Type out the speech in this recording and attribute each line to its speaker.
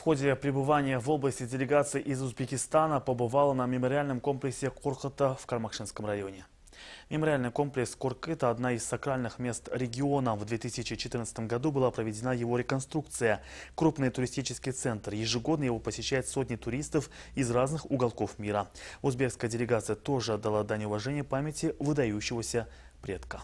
Speaker 1: В ходе пребывания в области делегация из Узбекистана побывала на мемориальном комплексе Куркыта в Кармакшинском районе. Мемориальный комплекс Куркыта – одна из сакральных мест региона. В 2014 году была проведена его реконструкция. Крупный туристический центр. Ежегодно его посещают сотни туристов из разных уголков мира. Узбекская делегация тоже отдала дань уважения памяти выдающегося предка.